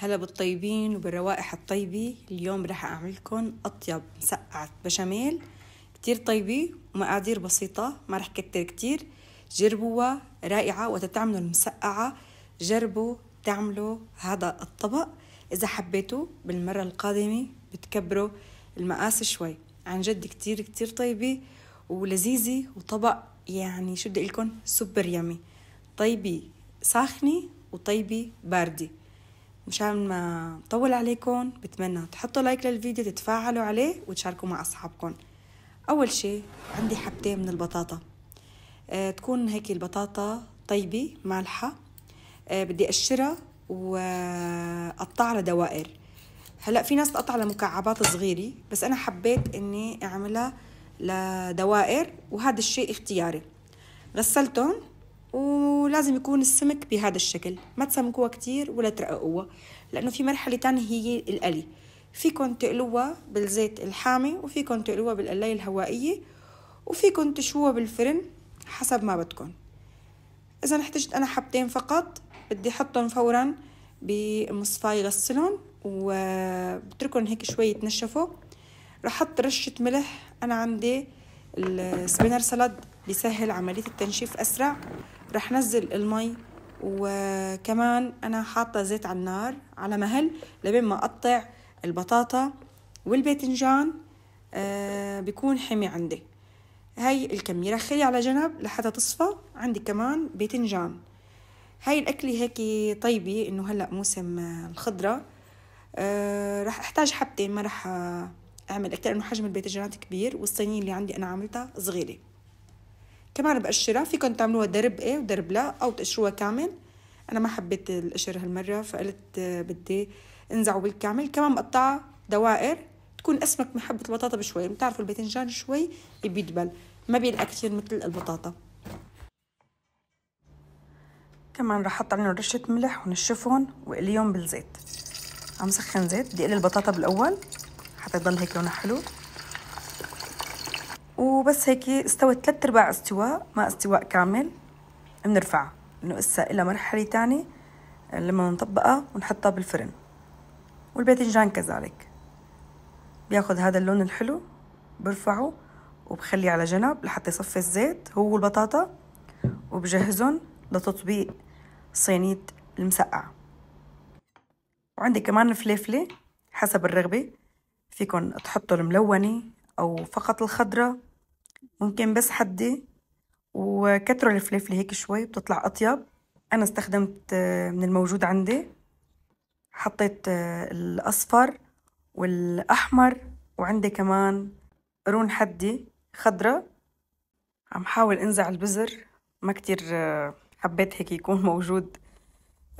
هلا بالطيبين وبالروائح الطيبة اليوم رح لكم أطيب مسقعة بشاميل كتير طيبة ومقادير بسيطة ما رح كتر كتير جربوها رائعة وقت المسقعة جربوا تعملوا هذا الطبق إذا حبيتوا بالمرة القادمة بتكبروا المقاس شوي عن جد كتير كتير طيبة ولذيذة وطبق يعني شو بدي لكم سوبر يامي طيبة ساخنة وطيبة باردة مشان ما طول عليكم بتمنى تحطوا لايك للفيديو تتفاعلوا عليه وتشاركوا مع أصحابكم أول شيء عندي حبتين من البطاطا أه تكون هيك البطاطا طيبة مالحة أه بدي أقشرها وأقطعها لدوائر هلا في ناس تقطعها لمكعبات صغيرة بس أنا حبيت إني أعملها لدوائر وهذا الشيء اختياري غسلتهم ولازم يكون السمك بهذا الشكل ما تسمكوها كتير ولا ترققوها لأنه في مرحلة تانية هي القلي فيكم تقلوها بالزيت الحامي وفيكم تقلوها بالقلاية الهوائية وفيكم تشوها بالفرن حسب ما بدكم إذا احتجت أنا حبتين فقط بدي أحطهم فورا بمصفاي غسلهم وبتركهم هيك شوي يتنشفوا رح أحط رشة ملح أنا عندي السبينر سلاد بيسهل عملية التنشيف أسرع رح نزل المي وكمان أنا حاطة زيت على النار على مهل لبين ما أقطع البطاطا والباذنجان آه، بيكون حمي عندي هاي الكمية رح خليها على جنب لحتى تصفى عندي كمان باذنجان هاي الأكلة هيك طيبة إنه هلأ موسم الخضرة آه، رح أحتاج حبتين ما رح أعمل أكتر إنه حجم الباذنجانات كبير والصينية اللي عندي أنا عملتها صغيرة كمان بقشرها فيكم تعملوها درب ايه ودرب لا او تقشروها كامل انا ما حبيت القشر هالمره فقلت آه، بدي انزعه بالكامل كمان مقطعه دوائر تكون اسمك من حبه البطاطا بشوي بتعرفوا الباذنجان شوي بيدبل ما بيلقى كثير مثل البطاطا كمان رح احط عليهم رشه ملح ونشفهم واقليهم بالزيت عم سخن زيت بدي اقلي البطاطا بالاول حتى يضل هيك لونها حلو وبس هيك استوت ثلاث ارباع استواء ما استواء كامل بنرفعها لانه هسه الى مرحله تانية لما نطبقها ونحطها بالفرن والباذنجان كذلك بياخذ هذا اللون الحلو برفعه وبخليه على جنب لحتى يصفي الزيت هو والبطاطا وبجهزهم لتطبيق صينية المسقعة وعندي كمان الفليفلة حسب الرغبة فيكن تحطوا الملونة أو فقط الخضرة ممكن بس حدي وكتروا الفلفل هيك شوي بتطلع أطيب أنا استخدمت آه، من الموجود عندي حطيت آه، الأصفر والأحمر وعندي كمان قرون حدي خضرة عم حاول انزع البزر ما كتير آه، حبيت هيك يكون موجود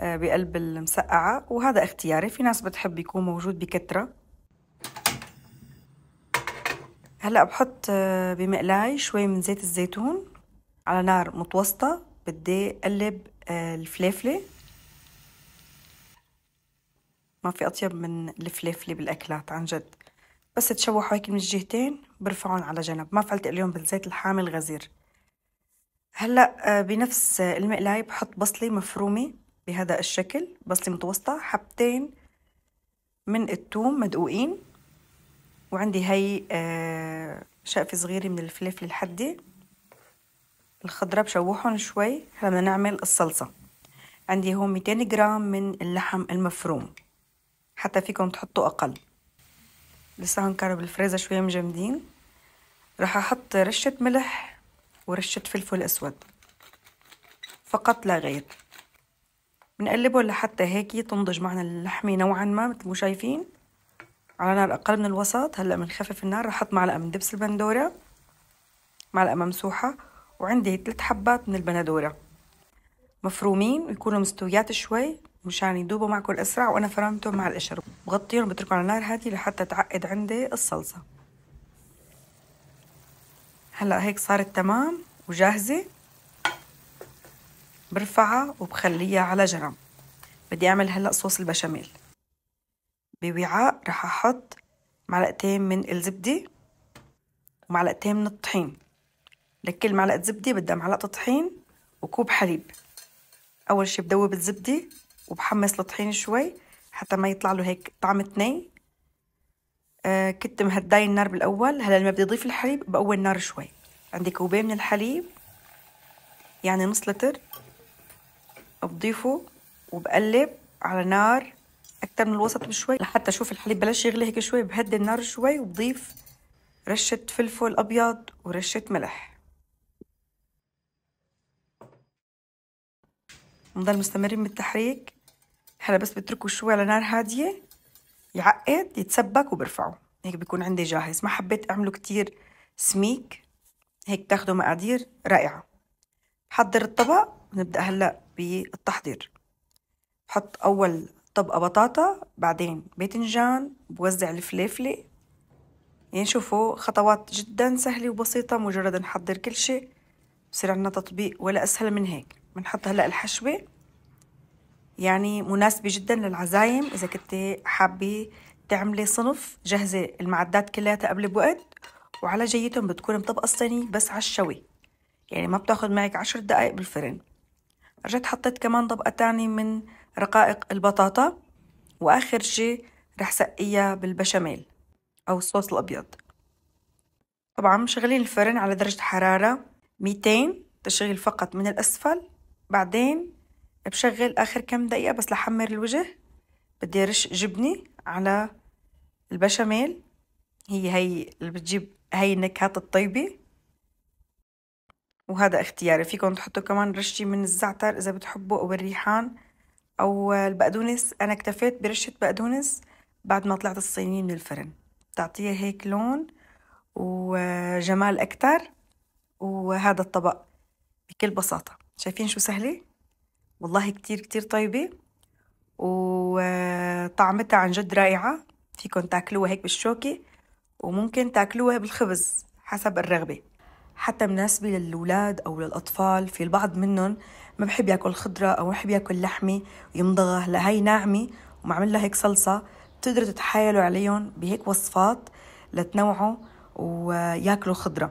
بقلب المسقعة وهذا اختياري في ناس بتحب يكون موجود بكترة هلا بحط آه، بمقلاي شوي من زيت الزيتون على نار متوسطة بدي أقلب آه، الفليفلة ما في أطيب من الفليفلة بالأكلات عن جد بس تشوحوا هيك من الجهتين برفعهم على جنب ما فعلت اليوم بالزيت الحامي الغزير هلا آه، بنفس المقلاي بحط بصلة مفرومة بهذا الشكل بصلة متوسطة حبتين من التوم مدقوقين وعندي هاي آه، شقفة صغيرة من الفلفل الحدي الخضرة بشوحهم شوي هلا بدنا نعمل الصلصة عندي هون 200 جرام من اللحم المفروم حتى فيكم تحطوا أقل لسه كانوا بالفريزة شوية مجمدين راح أحط رشة ملح ورشة فلفل أسود فقط لا غير بنقلبه لحتى هيك تنضج معنا اللحمة نوعا ما مثل ما شايفين على نار أقل من الوسط هلأ بنخفف النار رح أحط معلقة من دبس البندورة معلقة ممسوحة وعندي ثلاث حبات من البندورة مفرومين ويكونوا مستويات شوي مشان يدوبوا معكم أسرع وأنا فرمتهم مع القشر بغطيهم بتركهم على نار هادية لحتى تعقد عندي الصلصة هلأ هيك صارت تمام وجاهزة برفعها وبخليها على جنب بدي أعمل هلأ صوص البشاميل بوعاء راح احط معلقتين من الزبدة ومعلقتين من الطحين لكل معلقة زبدة بدها معلقة طحين وكوب حليب أول شي بدوب الزبدة وبحمص الطحين شوي حتى ما يطلع له هيك طعم تني آه كنت مهداي النار بالأول هلا لما بدي أضيف الحليب بقوي النار شوي عندي كوبين من الحليب يعني نص لتر بضيفه وبقلب على نار اكتر من الوسط بشوي لحتى اشوف الحليب بلاش يغلي هيك شوي بهدي النار شوي وبضيف رشه فلفل ابيض ورشه ملح نضل مستمرين بالتحريك هلا بس بتركه شوي على نار هاديه يعقد يتسبك وبرفعه هيك بيكون عندي جاهز ما حبيت اعمله كتير سميك هيك بتاخده مقادير رائعه حضر الطبق ونبدا هلا بالتحضير بحط اول طبقة بطاطا بعدين باذنجان بوزع الفليفلة يعني شوفوا خطوات جدا سهلة وبسيطة مجرد نحضر كل شيء بصير عنا تطبيق ولا أسهل من هيك بنحط هلأ الحشوة يعني مناسبة جدا للعزايم إذا كنت حابة تعملي صنف جهزة المعدات كلياتها قبل بوقت وعلى جيتهم بتكون مطبقة الصينية بس على الشوي يعني ما بتاخد معك عشر دقايق بالفرن رجعت حطيت كمان طبقة تاني من رقائق البطاطا وآخر شي رح سقيها بالبشاميل أو الصوص الأبيض طبعا مشغلين الفرن على درجة حرارة 200 تشغيل فقط من الأسفل بعدين بشغل آخر كم دقيقة بس لحمر الوجه بدي رش جبنة على البشاميل هي هي اللي بتجيب هي النكهات الطيبة وهذا اختياري فيكم تحطوا كمان رشة من الزعتر إذا بتحبوا أو الريحان أو البقدونس أنا اكتفيت برشة بقدونس بعد ما طلعت الصينية من الفرن بتعطيها هيك لون وجمال أكتر وهذا الطبق بكل بساطة شايفين شو سهلة؟ والله كتير كتير طيبة وطعمتها عن جد رائعة فيكم تاكلوها هيك بالشوكة وممكن تاكلوها بالخبز حسب الرغبة حتى مناسبة للولاد أو للأطفال في البعض منهم ما بحب ياكل خضرة أو ما بحب ياكل لحمة ويمضغها هلا هي ناعمة ومعمل لها هيك صلصة بتقدروا تتحايلوا عليهم بهيك وصفات لتنوعوا وياكلوا خضرة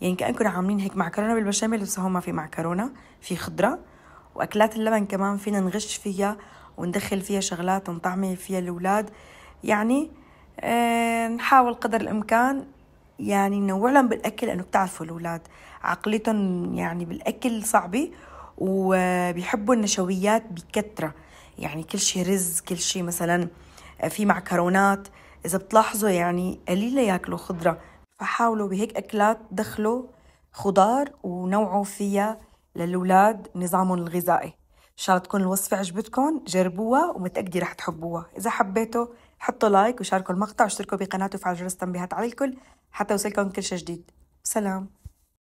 يعني كأنكم عاملين هيك معكرونة بالبشاميل بس هون ما في معكرونة في خضرة وأكلات اللبن كمان فينا نغش فيها وندخل فيها شغلات ونطعمي فيها الأولاد يعني آه، نحاول قدر الإمكان يعني نوع لهم بالاكل لانه بتعرفوا الاولاد عقليتهم يعني بالاكل صعبه وبيحبوا النشويات بكثره يعني كل شيء رز كل شيء مثلا آه، في معكرونات اذا بتلاحظوا يعني قليله ياكلوا خضره فحاولوا بهيك اكلات دخلوا خضار ونوعوا فيها للاولاد نظامهم الغذائي ان شاء الله تكون الوصفه عجبتكم جربوها ومتاكده رح تحبوها اذا حبيتوا حطوا لايك وشاركوا المقطع واشتركوا بقناتي وفعلوا جرس التنبيهات على الكل حتى يوصلكم كل شيء جديد سلام